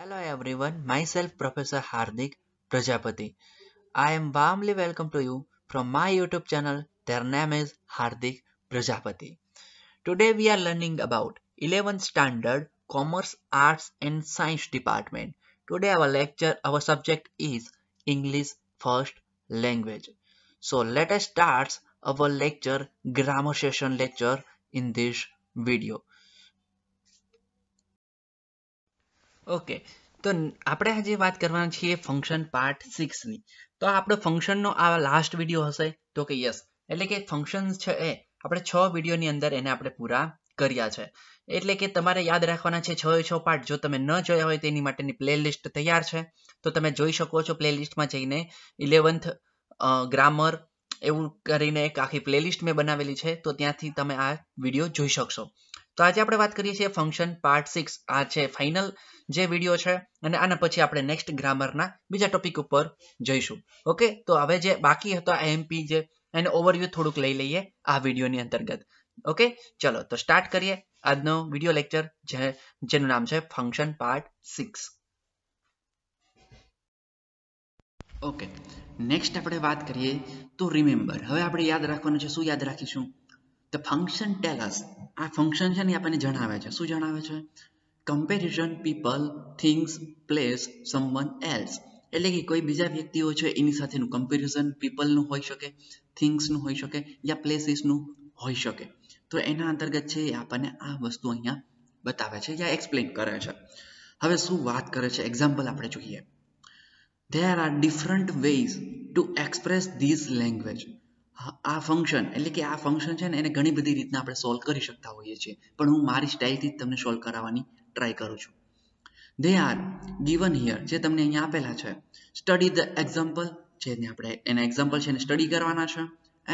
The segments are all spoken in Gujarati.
Hello everyone, myself Professor Hardik Prajapati. I am warmly welcome to you from my YouTube channel. Their name is Hardik Prajapati. Today we are learning about 11th standard Commerce, Arts and Science department. Today our lecture, our subject is English first language. So let us start our lecture, grammar session lecture in this video. Okay તો આપણે આજે વાત કરવાના છીએ ફંક્શન પાર્ટ સિક્સની તો આપણો ફંક્શનનો આ લાસ્ટ વિડીયો હશે તો કે યસ એટલે કે ફંક્શન છે એ આપણે છ વિડીયોની અંદર એને આપણે પૂરા કર્યા છે એટલે કે તમારે યાદ રાખવાના છે છ છ પાર્ટ જો તમે ન જોયા હોય તેની માટેની પ્લેલિસ્ટ તૈયાર છે તો તમે જોઈ શકો છો પ્લેલિસ્ટમાં જઈને ઇલેવન્થ ગ્રામર એવું કરીને એક આખી પ્લેલિસ્ટ મેં બનાવેલી છે તો ત્યાંથી તમે આ વિડીયો જોઈ શકશો તો આજે આપણે વાત કરીએ છીએ ફંક્શન પાર્ટ સિક્સ આ છે ફાઇનલ જે વિડીયો છે અને આના પછી આપણે નેક્સ્ટ ગ્રામરના બીજા ટોપિક ઉપર જઈશું ઓકે તો હવે જે બાકી હતો એમપી જે એને ઓવરવ્યૂ થોડુંક લઈ લઈએ આ વિડીયોની અંતર્ગત ઓકે ચલો તો સ્ટાર્ટ કરીએ આજનો વિડીયો લેક્ચર જે જેનું નામ છે function part six okay next આપણે વાત કરીએ તો રિમેમ્બર હવે આપણે યાદ રાખવાનું છે શું યાદ રાખીશું ધ ફંક્શન tell આ ફંક્શન છે ને આપણને જણાવે છે શું જણાવે છે comparison people things place someone else એટલે કે કોઈ બીજા વ્યક્તિઓ છે એની સાથેનું કમ્પેરિઝન પીપલનું હોઈ શકે થિંગ્સનું હોઈ શકે યા પ્લેસીસનું હોઈ શકે તો એના અંતર્ગત છે એ આપણને આ વસ્તુ અહીંયા બતાવે છે યા એક્સપ્લેન કરે છે હવે શું વાત કરે છે એક્ઝામ્પલ આપણે જોઈએ there are different ways to express this language આ ફંક્શન એટલે કે આ ફંક્શન છે ને એને ઘણી બધી રીતના આપણે સોલ્વ કરી શકતા હોઈએ છીએ પણ હું મારી સ્ટાઇલથી જ તમને સોલ્વ કરાવવાની ટ્રાય કરું છું દે આર ગીવન હિયર જે તમને અહીંયા આપેલા છે સ્ટડી ધ એક્ઝામ્પલ જે આપણે એના એક્ઝામ્પલ છે એને સ્ટડી કરવાના છે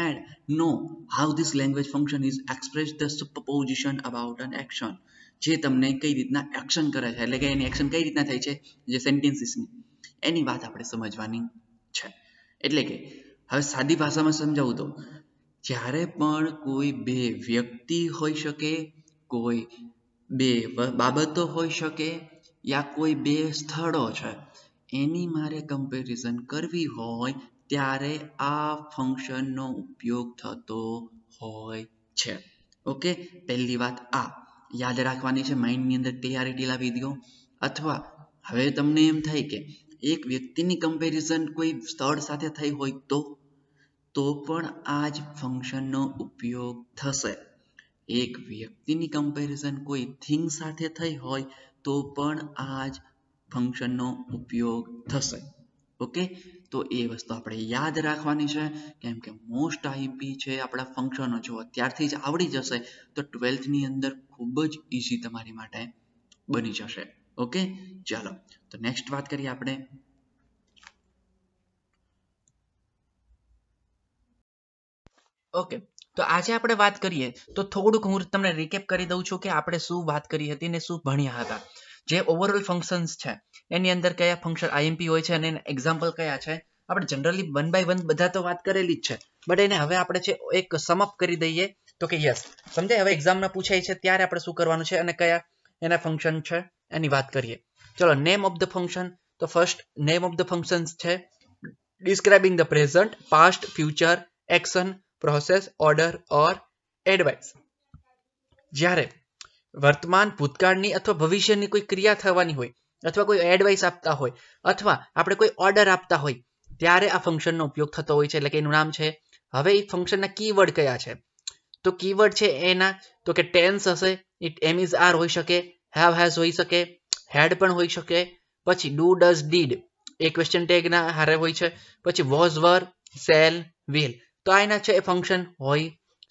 and know how this language function is express the supposition about an action જે તમને કઈ રીતના એક્શન કરે છે એટલે કે એની એક્શન કઈ રીતના થાય છે જે સેન્ટેન્સીસની એની વાત આપણે સમજવાની છે એટલે કે હવે સાદી ભાષામાં સમજાવું તો જ્યારે પણ કોઈ બે વ્યક્તિ હોઈ શકે કોઈ બે બાબતો હોઈ શકે યા કોઈ બે સ્થળો છે એની મારે કમ્પેરિઝન કરવી હોય ત્યારે આ ફંક્શનનો ઉપયોગ થતો હોય છે ઓકે પહેલી વાત આ યાદ રાખવાની છે માઇન્ડની અંદર ટીઆરટી લાવી દો અથવા હવે તમને એમ થાય કે એક વ્યક્તિની કમ્પેરિઝન કોઈ સ્થળ સાથે થઈ હોય તો તો પણ આ જ ફંક્શનનો ઉપયોગ થશે એક વ્યક્તિની કમ્પેરિઝન કોઈ થિંગ સાથે થઈ હોય તો પણ આ જ ફંક્શનનો ઉપયોગ થશે ઓકે તો એ વસ્તુ આપણે યાદ રાખવાની છે કેમ કે મોસ્ટ આઈપી છે આપણા ફંક્શનો જો અત્યારથી જ આવડી જશે તો ટ્વેલ્થની અંદર ખૂબ જ ઇઝી તમારી માટે બની જશે ઓકે ચાલો તો નેક્સ્ટ વાત કરીએ આપણે ઓકે તો આજે આપણે વાત કરીએ તો થોડુંક હું તમને રિકેપ કરી દઉં છું કે આપણે શું વાત કરી હતી ને શું ભણ્યા હતા જે ઓવરઓલ ફંક્શન્સ છે એની અંદર કયા ફંક્શન આઈએમપી હોય છે અને એના એક્ઝામ્પલ કયા છે આપણે જનરલી વન બાય વન બધા તો વાત કરેલી જ છે બટ એને હવે આપણે છે એક સમઅપ કરી દઈએ તો કે યસ સમજાય હવે એક્ઝામમાં પૂછાય છે ત્યારે આપણે શું કરવાનું છે અને કયા એના ફંક્શન છે એની વાત કરીએ ચલો નેમ ઓફ ધ ફંક્શન તો first name of the functions છે describing the present past future action process order or advice જ્યારે વર્તમાન ભૂતકાળની અથવા ભવિષ્યની કોઈ ક્રિયા થવાની હોય અથવા કોઈ એડવાઇસ આપતા હોય અથવા આપણે કોઈ ઓર્ડર આપતા હોય ત્યારે આ ફંક્શનનો ઉપયોગ થતો હોય છે એટલે કે એનું નામ છે હવે એ ફંક્શનના કીવર્ડ કયા છે તો કીવર્ડ છે એના તો કે ટેન્સ હશે ઇટ એમ ઇઝ આર હોઈ શકે હેવ હેઝ હોઈ શકે હેડ પણ હોઈ શકે પછી do does did a question ટેગના હારે હોય છે પછી વોઝ વર સેલ વિલ તો આ છે એ ફંક્શન હોઈ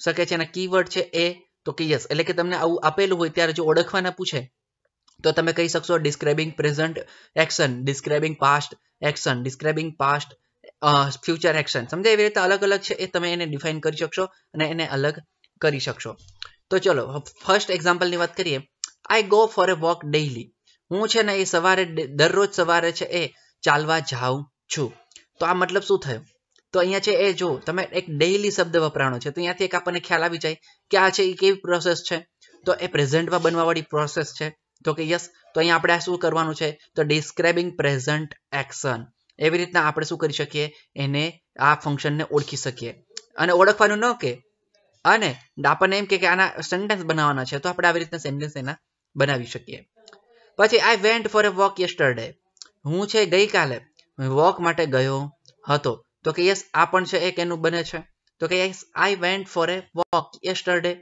શકે છે એના કીવર્ડ છે એ તો કે યસ એટલે કે તમને આવું આપેલું હોય ત્યારે જો ઓળખવાના પૂછે તો તમે કહી શકશો describing present action describing past action describing past future action સમજાય એવી રીતે અલગ અલગ છે એ તમે એને ડિફાઇન કરી શકશો અને એને અલગ કરી શકશો તો ચલો ફર્સ્ટ એક્ઝામ્પલની વાત કરીએ I go for a walk daily હું છે ને એ સવારે દરરોજ સવારે છે એ ચાલવા જાઉં છું તો આ મતલબ શું થયું તો અહીંયા છે એ જો તમે એક ડેઇલી શબ્દ વપરાણો છે તો અહીંયાથી એક આપણને ખ્યાલ આવી જાય કે આ છે એ કેવી પ્રોસેસ છે તો એ પ્રેઝન્ટમાં બનવાવાળી પ્રોસેસ છે તો કે યસ તો અહીંયા આપણે શું કરવાનું છે તો ડિસ્ક્રાઇબિંગ પ્રેઝન્ટ એક્શન એવી રીતના આપણે શું કરી શકીએ એને આ ફંક્શનને ઓળખી શકીએ અને ઓળખવાનું ન કે અને આપણને એમ કે આના સેન્ટેન્સ બનાવવાના છે તો આપણે આવી રીતના સેન્ટેન્સ એના બનાવી શકીએ પછી I went for a walk yesterday હું છે ગઈકાલે વોક માટે ગયો હતો તો કે યસ આ પણ છે એક એનું બને છે તો કે yes I went for a walk yesterday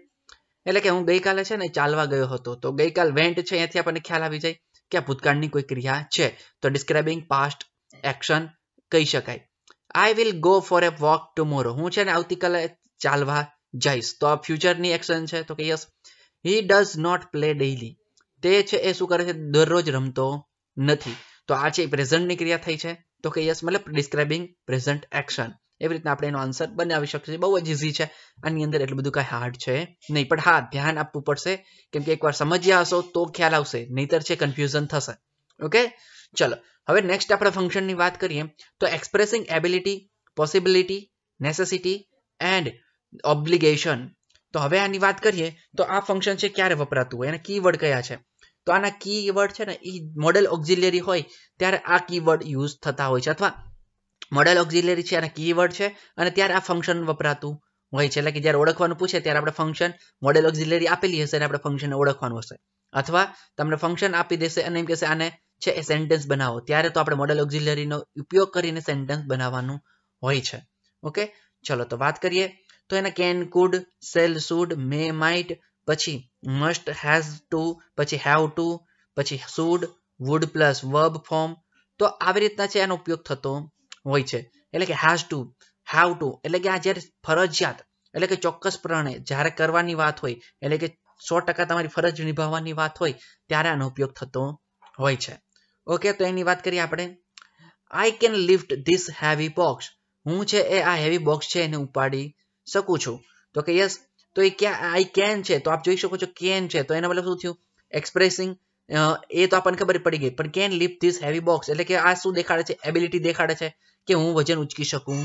એટલે કે હું ગઈકાલે છે ને ચાલવા ગયો હતો તો ગઈકાલ વેન્ટ છે અહીંયાથી આપણને ખ્યાલ આવી જાય કે આ ભૂતકાળની કોઈ ક્રિયા છે તો ડિસ્ક્રાઇબિંગ પાસ્ટ એક્શન કહી શકાય I will go for a walk tomorrow હું છે ને આવતીકાલે ચાલવા જઈશ તો આ ફ્યુચરની એક્શન છે તો કે yes he does not play daily તે છે એ શું કરે છે દરરોજ રમતો નથી તો આ છે પ્રેઝન્ટની ક્રિયા થઈ છે તો કે યસ મતલબ ડિસ્ક્રાઇબિંગ પ્રેઝન્ટ એક્શન એવી રીતના આપણે એનો આન્સર બનાવી શકીએ બહુ જ ઇઝી છે આની અંદર એટલું બધું કાંઈ હાર્ડ છે નહીં પણ હા ધ્યાન આપવું પડશે કેમ કે એકવાર સમજ્યા હશો તો ખ્યાલ આવશે નહીતર છે કન્ફ્યુઝન થશે ઓકે ચલો હવે નેક્સ્ટ આપણે ફંક્શનની વાત કરીએ તો expressing ability possibility necessity and obligation તો હવે આની વાત કરીએ તો આ ફંક્શન છે ક્યારે વપરાતું હોય અને કીવર્ડ કયા છે તો આના કીવર્ડ છે ને એ મોડેલ ઓક્ઝિલરી હોય ત્યારે આ કીવર્ડ યુઝ થતા હોય છે અથવા મોડેલ ઓક્ઝિલરી છે અને કીવર્ડ છે અને ત્યારે આ ફંક્શન વપરાતું હોય છે એટલે કે જ્યારે ઓળખવાનું પૂછે ત્યારે આપણે ફંક્શન મોડેલ ઓક્ઝિલરી આપેલી હશે અને આપણે ફંક્શનને ઓળખવાનું હશે અથવા તમને ફંક્શન આપી દેશે અને એમ કહેશે આને છે એ સેન્ટેન્સ બનાવો ત્યારે તો આપણે મોડેલ ઓક્ઝિલરીનો ઉપયોગ કરીને સેન્ટેન્સ બનાવવાનું હોય છે ઓકે ચલો તો વાત કરીએ તો એને can could shall should may might પછી મસ્ટ હેઝ ટુ પછી હેવ ટુ પછી should would plus verb form તો આવી રીતના છે એનો ઉપયોગ થતો હોય છે એટલે કે હેઝ ટુ હેવ ટુ એટલે કે આ જ્યારે ફરજિયાત એટલે કે ચોક્કસપણે જ્યારે કરવાની વાત હોય એટલે કે સો ટકા તમારી ફરજ નિભાવવાની વાત હોય ત્યારે આનો ઉપયોગ થતો હોય છે ઓકે તો એની વાત કરીએ આપણે I can lift this heavy box હું છે એ આ હેવી બોક્સ છે એને ઉપાડી શકું છું તો કે યસ તો એ ક્યાં આઈ કેન છે તો આપ જોઈ શકો છો કેન છે તો એના મતલબ શું થયું એક્સપ્રેસિંગ એ તો આપણને ખબર પડી ગઈ પણ can lift this heavy box એટલે કે આ શું દેખાડે છે એબિલિટી દેખાડે છે કે હું વજન ઉચકી શકું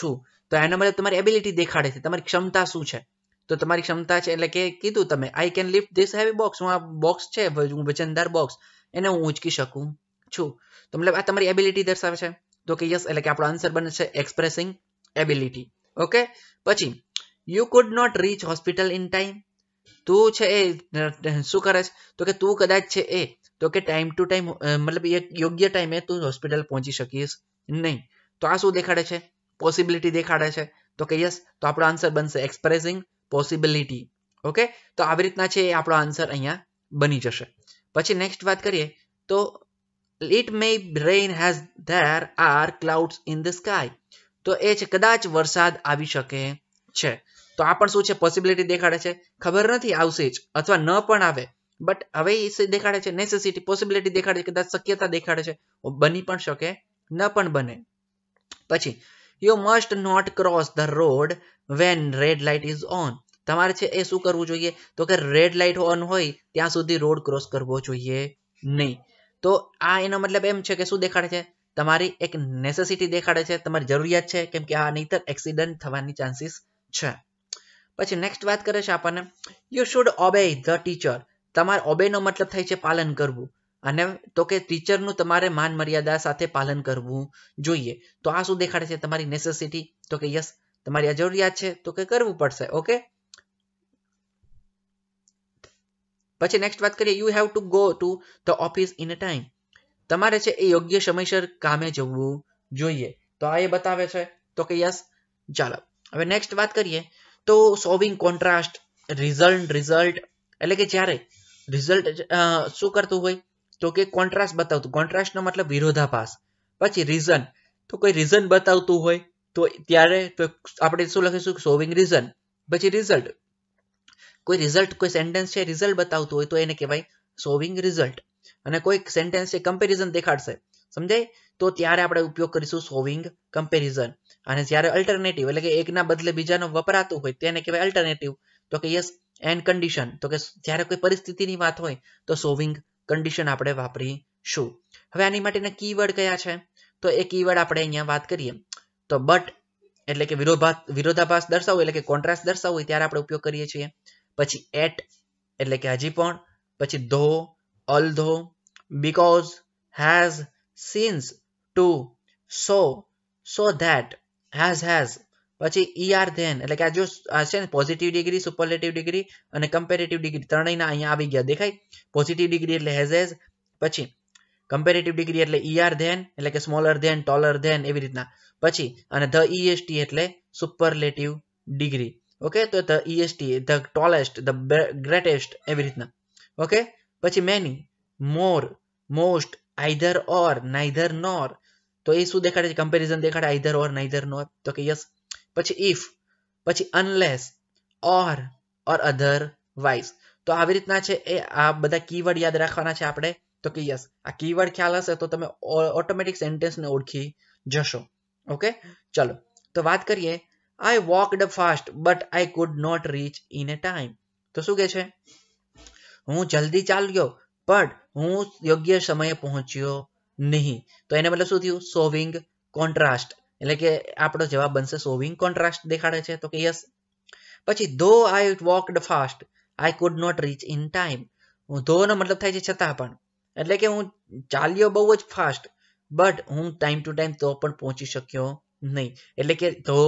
છું તો એના મતલબ તમારી એબિલિટી દેખાડે છે તમારી ક્ષમતા શું છે તો તમારી ક્ષમતા છે એટલે કે કીધું તમે I can lift this heavy box હું આ બોક્સ છે વજનદાર બોક્સ એને હું ઉંચકી શકું છું તો મતલબ આ તમારી એબિલિટી દર્શાવે છે તો કે યસ એટલે કે આપણો આન્સર બને છે એક્સપ્રેસિંગ એબિલિટી ઓકે પછી you could not reach hospital in time તું છે એ શું કરે છે તો કે તું કદાચ છે એ તો કે ટાઈમ ટુ ટાઈમ મતલબ યોગ્ય ટાઈમે તું હોસ્પિટલ પહોંચી શકીશ નહીં તો આ શું દેખાડે છે પોસિબિલિટી દેખાડે છે તો કે યસ તો આપણો આન્સર બનશે એક્સપ્રેસિંગ પોસિબિલિટી ઓકે તો આવી રીતના છે એ આપણો આન્સર અહીંયા બની જશે પછી નેક્સ્ટ વાત કરીએ તો it may rain as there are clouds in the sky તો એ છે કદાચ વરસાદ આવી શકે છે તો આ પણ શું છે પોસિબિલિટી દેખાડે છે ખબર નથી આવશે જ અથવા ન પણ આવે બટ હવે એ દેખાડે છે નેસેસિટી પોસિબિલિટી દેખાડે છે કદાચ શક્યતા દેખાડે છે બની પણ શકે ન પણ બને પછી you must not cross the road when red light is on તમારે છે એ શું કરવું જોઈએ તો કે રેડ લાઇટ ઓન હોય ત્યાં સુધી રોડ ક્રોસ કરવો જોઈએ નહીં તો આ એનો મતલબ એમ છે કે શું દેખાડે છે તમારી એક નેસેસિટી દેખાડે છે તમારી જરૂરિયાત છે કેમ કે આ નહીતર એક્સિડન્ટ થવાની ચાન્સીસ છે પછી નેક્સ્ટ વાત કરે છે આપણને you should obey the teacher તમારે ઓબેનો મતલબ થાય છે પાલન કરવું અને તો કે ટીચરનું તમારે માન મર્યાદા સાથે પાલન કરવું જોઈએ તો આ શું દેખાડે છે તમારી નેસેસિટી તો કે યસ તમારી આ જરૂરિયાત છે તો કે કરવું પડશે ઓકે પછી નેક્સ્ટ વાત કરીએ you have to go to the office in time તમારે છે એ યોગ્ય સમયસર કામે જવું જોઈએ તો આ એ બતાવે છે તો કે યસ ચાલો હવે નેક્સ્ટ વાત કરીએ તો સોવિંગ કોન્ટ્રાસ્ટ રિઝલ્ટ રિઝલ્ટ એટલે કે જ્યારે રિઝલ્ટ શું કરતું હોય તો કે કોન્ટ્રાસ્ટ બતાવતું કોન્ટ્રાસ્ટનો મતલબ વિરોધાભાસ પછી રીઝન તો કોઈ રીઝન બતાવતું હોય તો ત્યારે તો આપણે શું લખીશું સોવિંગ રીઝન પછી રિઝલ્ટ કોઈ રિઝલ્ટ કોઈ સેન્ટેન્સ છે રિઝલ્ટ બતાવતું હોય તો એને કહેવાય સોવિંગ રિઝલ્ટ અને કોઈ સેન્ટેન્સ છે કમ્પેરિઝન દેખાડશે સમજાય તો ત્યારે આપણે ઉપયોગ કરીશું સોવિંગ કમ્પેરિઝન અને જ્યારે અલ્ટરનેટિવ એટલે કે એકના બદલે બીજાનો વપરાતું હોય તેને કહેવાય અલ્ટરનેટિવ તો કે યસ એન્ડ કન્ડિશન તો કે જ્યારે કોઈ પરિસ્થિતિની વાત હોય તો સોવિંગ કન્ડિશન આપણે વાપરીશું હવે આની માટેના કીવર્ડ કયા છે તો એ કીવર્ડ આપણે અહીંયા વાત કરીએ તો બટ એટલે કે વિરોધાભાસ વિરોધાભાસ દર્શાવો એટલે કે કોન્ટ્રાસ્ટ દર્શાવો હોય ત્યારે આપણે ઉપયોગ કરીએ છીએ પછી એટ એટલે કે હજી પણ પછી though although because as since to so so that has has પછી er then એટલે કે આ જો આ ને પોઝિટિવ ડિગ્રી સુપરલેટિવ ડિગ્રી અને કમ્પેરેટિવ ડિગ્રી ત્રણેયના અહીંયા આવી ગયા દેખાય પોઝિટિવ ડિગ્રી એટલે હેઝ હેઝ પછી કમ્પેરેટિવ ડિગ્રી એટલે er ધેન એટલે કે સ્મોલર ધેન ટોલર ધેન એવી રીતના પછી અને ધ ઈએસટી e એટલે સુપરલેટિવ ડિગ્રી ઓકે તો the E S T the tallest the greatest એવી રીતના ઓકે પછી many more most either or neither nor તો એ શું દેખાડે છે કમ્પેરિઝન દેખાડે આઈધર ઓર નાઈધર નોર તો કે યસ પછી ઇફ પછી અનલેસ ઓર ઓર અધર વાઇસ તો આવી રીતના છે એ આ બધા કીવર્ડ યાદ રાખવાના છે આપણે તો કે યસ આ કીવર્ડ ખ્યાલ હશે તો તમે ઓટોમેટિક સેન્ટેન્સને ઓળખી જશો ઓકે ચલો તો વાત કરીએ I walked fast but I could not reach in a time તો શું કે છે હું જલ્દી ચાલ્યો બટ હું યોગ્ય સમયે પહોંચ્યો નહીં તો એને મતલબ શું થયું સોવિંગ કોન્ટ્રાસ્ટ એટલે કે આપણો જવાબ બનશે સોવિંગ કોન્ટ્રાસ્ટ દેખાડે છે તો કે યસ પછી though I walked fast I could not reach in time હું ધોનો મતલબ થાય છે છતાં પણ એટલે કે હું ચાલ્યો બહુ જ ફાસ્ટ બટ હું ટાઈમ ટુ ટાઈમ તો પણ પહોંચી શક્યો નહીં એટલે કે ધો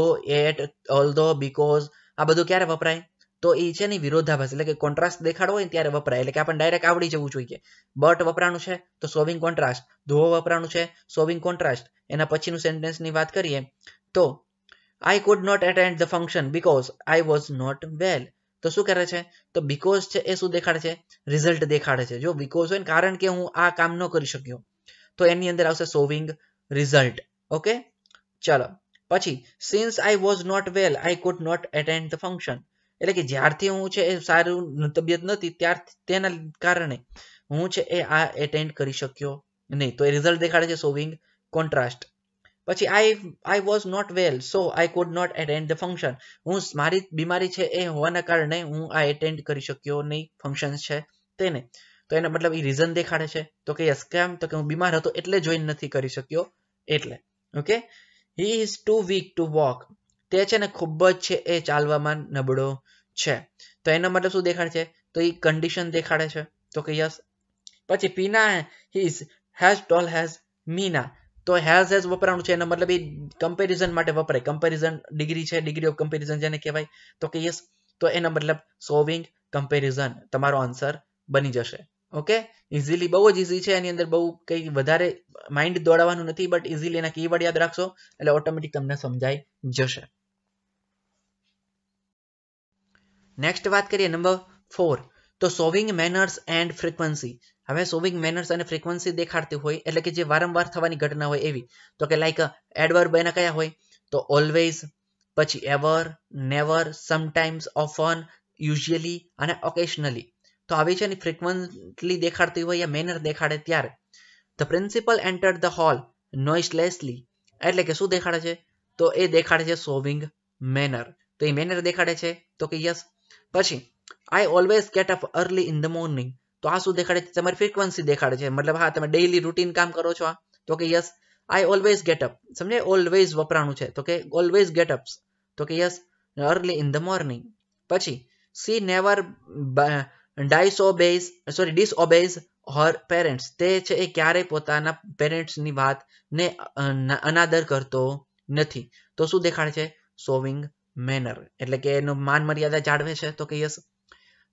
એટ ઓલ ધો બીકોઝ આ બધું ક્યારે વપરાય તો એ છે ને વિરોધાભાસ એટલે કે કોન્ટ્રાસ્ટ દેખાડવો હોય ત્યારે વપરાય એટલે કે આપણે ડાયરેક્ટ આવડી જવું જોઈએ બટ વપરાનું છે તો સોવિંગ કોન્ટ્રાસ્ટ ધોવો વપરાણું છે સોવિંગ કોન્ટ્રાસ્ટ એના પછીનું સેન્ટેન્સની વાત કરીએ તો I could not attend the function because I was not well તો શું કરે છે તો બીકોઝ છે એ શું દેખાડે છે રિઝલ્ટ દેખાડે છે જો બીકોઝ હોય ને કારણ કે હું આ કામ ન કરી શક્યો તો એની અંદર આવશે સોવિંગ રિઝલ્ટ ઓકે ચલો પછી since I was not well I could not attend the function એટલે કે જ્યારથી હું છે એ સારું તબિયત નથી ત્યાર તેના કારણે હું છે એ આ એટેન્ડ કરી શક્યો નહીં તો એ રિઝલ્ટ દેખાડે છે સોવિંગ કોન્ટ્રાસ્ટ પછી I I was not well so I could not attend the function હું મારી બીમારી છે એ હોવાના કારણે હું આ એટેન્ડ કરી શક્યો નહીં ફંક્શન છે તેને તો એને મતલબ એ રીઝન દેખાડે છે તો કે યસ કેમ તો કે હું બીમાર હતો એટલે જોઈન નથી કરી શક્યો એટલે okay he is too weak to walk તે છે ને ખૂબ જ છે એ ચાલવામાં નબળો છે તો એનો મતલબ શું દેખાડે છે તો એ કન્ડિશન દેખાડે છે તો કે યસ પછી Pina is as tall as Mina તો હેઝ હેઝ વપરાણું છે એનો મતલબ એ કમ્પેરિઝન માટે વપરાય કમ્પેરિઝન ડિગ્રી છે ડિગ્રી ઓફ કમ્પેરિઝન જેને કહેવાય તો કે યસ તો એનો મતલબ સોવિંગ કમ્પેરિઝન તમારો આન્સર બની જશે ઓકે ઇઝીલી બહુ જ ઇઝી છે એની અંદર બહુ કંઈ વધારે માઇન્ડ દોડાવવાનું નથી બટ ઇઝીલી એના કીવર્ડ યાદ રાખશો એટલે ઓટોમેટિક તમને સમજાઈ જશે નેક્સ્ટ વાત કરીએ નંબર ફોર તો સોવિંગ મેનર્સ એન્ડ ફ્રિકવન્સી હવે સોવિંગ મેનર્સ અને ફ્રિકવન્સી દેખાડતી હોય એટલે કે જે વારંવાર થવાની ઘટના હોય એવી તો કે લાઈક એડવર્બ એના કયા હોય તો ઓલવેઝ પછી ever never sometimes often usually અને ઓકેશનલી તો આવી છે ને ફ્રિકવન્ટલી દેખાડતી હોય યા મેનર દેખાડે ત્યારે the principal enter the hall noiselessly એટલે કે શું દેખાડે છે તો એ દેખાડે છે સોવિંગ મેનર તો એ મેનર દેખાડે છે તો કે યસ પછી I always get up early in the morning તો આ શું દેખાડે છે તમારી ફ્રિકવન્સી દેખાડે છે મતલબ હા તમે ડેઇલી રૂટીન કામ કરો છો આ તો કે yes I always get up સમજે ઓલવેઝ વપરાણું છે તો કે ઓલવેઝ ગેટ અપ્સ તો કે yes early in the morning પછી she never dies obeys sorry disobeys her parents તે છે એ ક્યારેય પોતાના પેરેન્ટ્સની વાતને અનાદર કરતો નથી તો શું દેખાડે છે સોવિંગ મેનર એટલે કે એનો માન મર્યાદા જાળવે છે તો કે યસ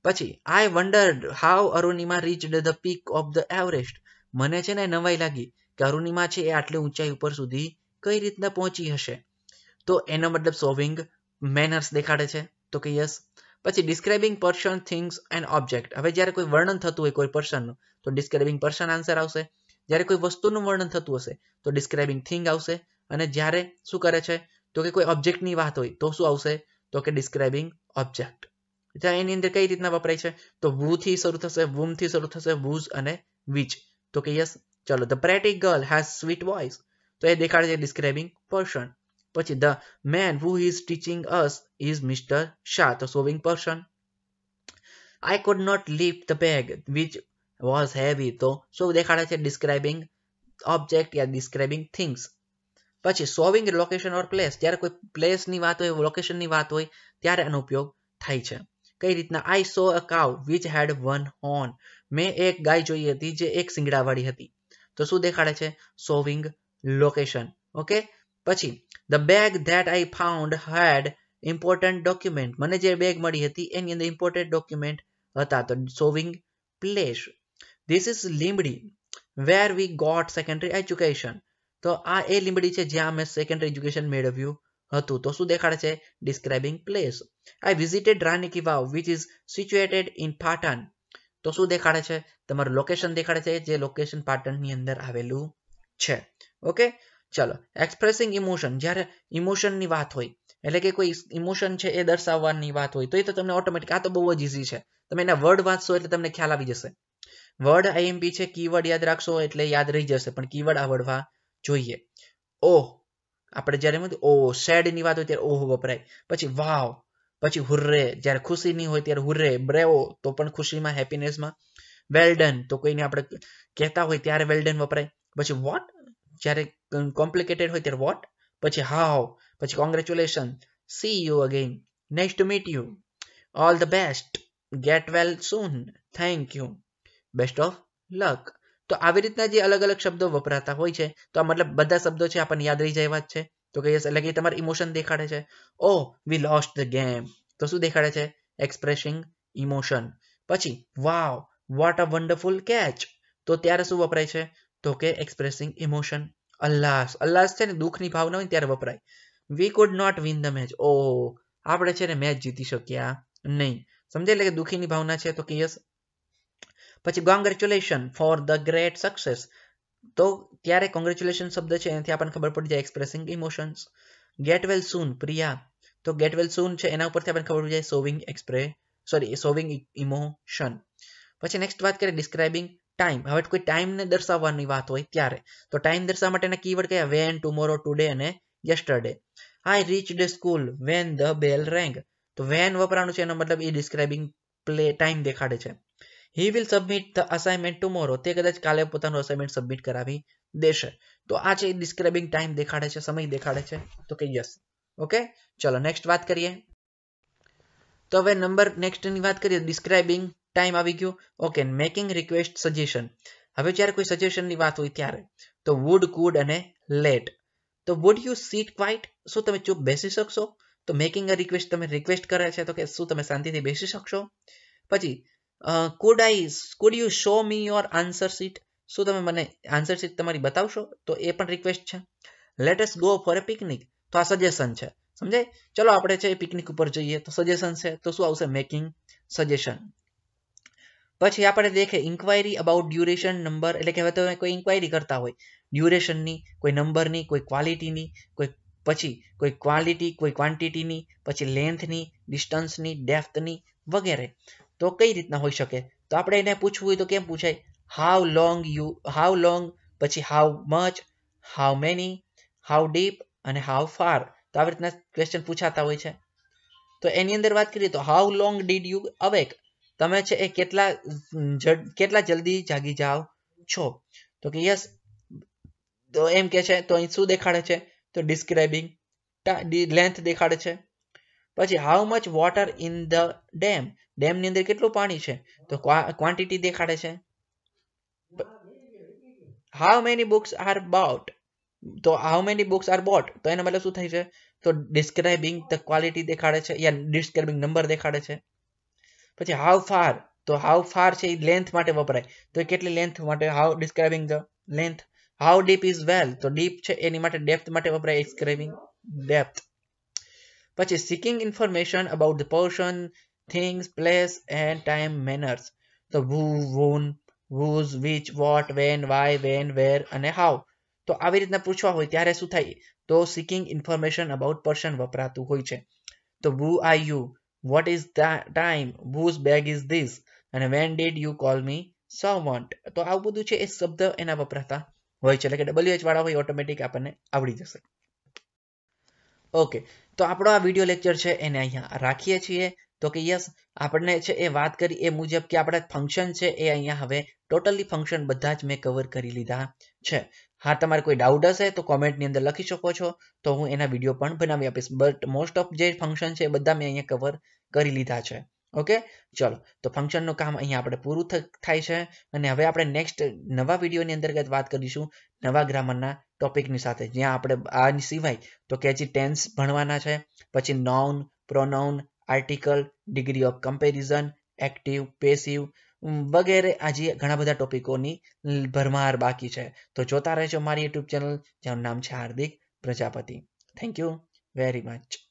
પછી I wondered how Arunima reached the peak of the Everest મને છે ને નવાઈ લાગી કે અરુણિમા છે એ આટલી ઊંચાઈ ઉપર સુધી કઈ રીતના પહોંચી હશે તો એનો મતલબ સોવિંગ મેનર્સ દેખાડે છે તો કે યસ પછી describing person things and object હવે જ્યારે કોઈ વર્ણન થતું હોય કોઈ પર્સનનું તો ડિસ્ક્રાઇબિંગ પર્સન આન્સર આવશે જ્યારે કોઈ વસ્તુનું વર્ણન થતું હશે તો ડિસ્ક્રાઇબિંગ થિંગ આવશે અને જ્યારે શું કરે છે તો કે કોઈ ઓબ્જેક્ટની વાત હોય તો શું આવશે તો કે ડિસ્ક્રાઇબિંગ ઓબ્જેક્ટ ત્યાં એની અંદર કઈ રીતના વપરાય છે તો વુ થી શરૂ થશે વુમ થી શરૂ થશે વુઝ અને વિચ તો કે યસ ચલો the pretty girl has sweet voice તો એ દેખાડે છે ડિસ્ક્રાઇબિંગ પર્સન પછી the man who is teaching us is mister Shah તો showing person I could not lift the bag which was heavy તો શું દેખાડે છે ડિસ્ક્રાઇબિંગ ઓબ્જેક્ટ યા ડિસ્ક્રાઇબિંગ થિંગ્સ પછી સોવિંગ લોકેશન ઓર પ્લેસ જ્યારે કોઈ પ્લેસની વાત હોય લોકેશનની વાત હોય ત્યારે આનો ઉપયોગ થાય છે કઈ રીતના આઈ સો અ કાવ વિચ હેડ વન હોર્ન મેં એક ગાય જોઈ હતી જે એક સિંગડાવાળી હતી તો શું દેખાડે છે સોવિંગ લોકેશન ઓકે પછી the bag that I found had important document મને જે બેગ મળી હતી એની અંદર ઇમ્પોર્ટન્ટ ડોક્યુમેન્ટ હતા તો showing place this is Limdi where we got secondary education તો આ એ લીંબડી છે જ્યાં મેં સેકન્ડરી એજ્યુકેશન મેળવ્યું હતું તો શું દેખાડે છે describing place I visited Rani ki Vav which is situated in Patan તો શું દેખાડે છે તમારું લોકેશન દેખાડે છે જે લોકેશન પાટણની અંદર આવેલું છે ઓકે ચલો એક્સપ્રેસિંગ ઇમોશન જ્યારે ઇમોશનની વાત હોય એટલે કે કોઈ ઇમોશન છે એ દર્શાવવાની વાત હોય તો એ તો તમને ઓટોમેટિક આ તો બહુ જ ઇઝી છે તમે એના વર્ડ વાંચશો એટલે તમને ખ્યાલ આવી જશે વર્ડ આઈએમપી છે કીવર્ડ યાદ રાખશો એટલે યાદ રહી જશે પણ કીવર્ડ આવડવા જોઈએ ઓહ આપણે જ્યારે ઓ સેડની વાત હોય ત્યારે ઓહ વપરાય પછી વાવ પછી હુર્રે જ્યારે ખુશીની હોય ત્યારે હુર્રે બ્રેવો તો પણ ખુશીમાં હેપીનેસમાં વેલ તો કોઈને આપણે કહેતા હોય ત્યારે વેલ વપરાય પછી વોટ જ્યારે કોમ્પ્લિકેટેડ હોય ત્યારે વોટ પછી હાવ પછી congratulation see you again next to meet you all the best get well soon thank you best of luck તો આવી રીતના જે અલગ અલગ શબ્દો વપરાતા હોય છે તો આ મતલબ બધા શબ્દો છે આપણને યાદ રહી જાય વાત છે તો કે યસ એટલે કે તમારે ઇમોશન દેખાડે છે oh we lost the game તો શું દેખાડે છે એક્સપ્રેસિંગ ઇમોશન પછી wow what a wonderful catch તો ત્યારે શું વપરાય છે તો કે એક્સપ્રેસિંગ ઇમોશન અલ્લાસ અલ્લાસ છે ને દુઃખની ભાવના હોય ત્યારે વપરાય we could not win the match ઓ આપણે છે ને મેચ જીતી શક્યા નહીં સમજે એટલે કે દુઃખીની ભાવના છે તો કે યસ પછી congratulation for the great success તો ત્યારે કોંગ્રેચ્યુલેશન શબ્દ છે એનાથી આપણને ખબર પડી જાય expressing emotions get well soon Priya તો ગેટ વેલ સૂન છે એના ઉપરથી આપણને ખબર પડી જાય સોવિંગ એક્સપ્રે સોરી સોવિંગ ઇમોશન પછી નેક્સ્ટ વાત કરીએ ડિસ્ક્રાઇબિંગ ટાઈમ હવે કોઈ ટાઈમને દર્શાવવાની વાત હોય ત્યારે તો ટાઈમ દર્શાવવા માટેના કીવર્ડ કયા વેન ટુમોરો ટુડે અને yesterday I reach the school when the bell rang તો વેન વપરાણું છે એનો મતલબ એ ડિસ્ક્રાઇબિંગ પ્લે ટાઈમ દેખાડે છે he will submit the assignment tomorrow તે કદાચ કાલે પોતાનું અસાઇનમેન્ટ સબમિટ કરાવી દેશે તો આ છે ડિસ્ક્રાઇબિંગ ટાઈમ દેખાડે છે સમય દેખાડે છે તો કે યસ ઓકે ચલો નેક્સ્ટ વાત કરીએ તો હવે નંબર નેક્સ્ટની વાત કરીએ ડિસ્ક્રાઇબિંગ ટાઈમ આવી ગયો ઓકે મેકિંગ રિક્વેસ્ટ સજેશન હવે જ્યારે કોઈ સજેશનની વાત હોય ત્યારે તો વુડ કુડ અને લેટ તો વુડ યુ સીટ ક્વાઇટ શું તમે ચૂપ બેસી શકશો તો મેકિંગ અ રિક્વેસ્ટ તમે રિક્વેસ્ટ કરે છે તો કે શું તમે શાંતિથી બેસી શકશો પછી could I could you show me your answer sheet શું તમે મને આન્સર શીટ તમારી બતાવશો તો એ પણ રિક્વેસ્ટ છે let us go for a picnic તો આ સજેશન છે સમજાય ચલો આપણે છે પિકનિક ઉપર જઈએ તો સજેશન છે તો શું આવશે મેકિંગ સજેશન પછી આપણે દેખે ઇન્ક્વાયરી અબાઉટ ડ્યુરેશન નંબર એટલે કે હવે તમે કોઈ ઇન્ક્વાયરી કરતા હોય ડ્યુરેશનની કોઈ નંબરની કોઈ ક્વોલિટીની કોઈ પછી કોઈ ક્વોલિટી કોઈ ક્વોન્ટિટીની પછી લેન્થની ડિસ્ટન્સની ડેફ્થની વગેરે તો કઈ રીતના હોઈ શકે તો આપણે એને પૂછવું હોય તો કેમ પૂછાય how long you how long પછી how much how many how deep અને હાઉ ફાર તો આવી રીતના ક્વેશ્ચન પૂછાતા હોય છે તો એની અંદર વાત કરીએ તો how long did you awake તમે છે એ કેટલા કેટલા જલ્દી જાગી જાઓ છો તો કે યસ તો એમ કે છે તો અહીં શું દેખાડે છે તો ડિસ્ક્રાઇબિંગ લેન્થ દેખાડે છે પછી how much water in the dam dam ની અંદર કેટલું પાણી છે તો ક્વોન્ટિટી દેખાડે છે how many books are bought તો how many books are bought તો એનો મતલબ શું થાય છે તો ડિસ્ક્રાઇબિંગ ધ ક્વોલિટી દેખાડે છે યા ડિસ્ક્રાઇબિંગ નંબર દેખાડે છે પછી હાઉ ફાર તો હાઉ ફાર છે એ લેન્થ માટે વપરાય તો કેટલી લેન્થ માટે how describing the length how deep is well તો ડીપ છે એની માટે ડેપ્થ માટે વપરાય ડિસ્ક્રાઇબિંગ ડેપ્થ પછી seeking information about the person, things, place and time manners. તો who, whom, whose, which, what, when, why, when, where અને how. તો આવી રીતના પૂછવા હોય ત્યારે શું થાય તો seeking information about person વપરાતું હોય છે તો who are you, what is the time, whose bag is this અને when did you call me servant. તો આવું બધું છે એ શબ્દ એના વપરાતા હોય છે એટલે કે ડબલ્યુ એચ વાળા હોય ઓટોમેટિક આપણને આવડી જશે ઓકે તો આપણો આ વિડીયો લેક્ચર છે એને અહીંયા રાખીએ છીએ તો કે યસ આપણને છે એ વાત કરી એ મુજબ કે આપણે ફંક્શન છે એ અહીંયા હવે ટોટલી ફંક્શન બધા જ મેં કવર કરી લીધા છે હા તમારે કોઈ ડાઉટ હશે તો કોમેન્ટની અંદર લખી શકો છો તો હું એના વિડીયો પણ બનાવી આપીશ બટ મોસ્ટ ઓફ જે ફંક્શન છે એ બધા મેં અહીંયા કવર કરી લીધા છે ઓકે ચલો તો ફંક્શનનું કામ અહીંયા આપણે પૂરું થાય છે અને હવે આપણે નેક્સ્ટ નવા વિડીયોની અંતર્ગત વાત કરીશું નવા ગ્રામરના ટોપિકની સાથે જ્યાં આપણે આની સિવાય તો કે હજી ટેન્સ ભણવાના છે પછી noun pronoun article degree of comparison active passive વગેરે આજે ઘણા બધા ટોપિકોની ભરમાર બાકી છે તો જોતા રહેજો મારી યુટ્યુબ ચેનલ જેનું નામ છે Hardik Prajapati thank you very much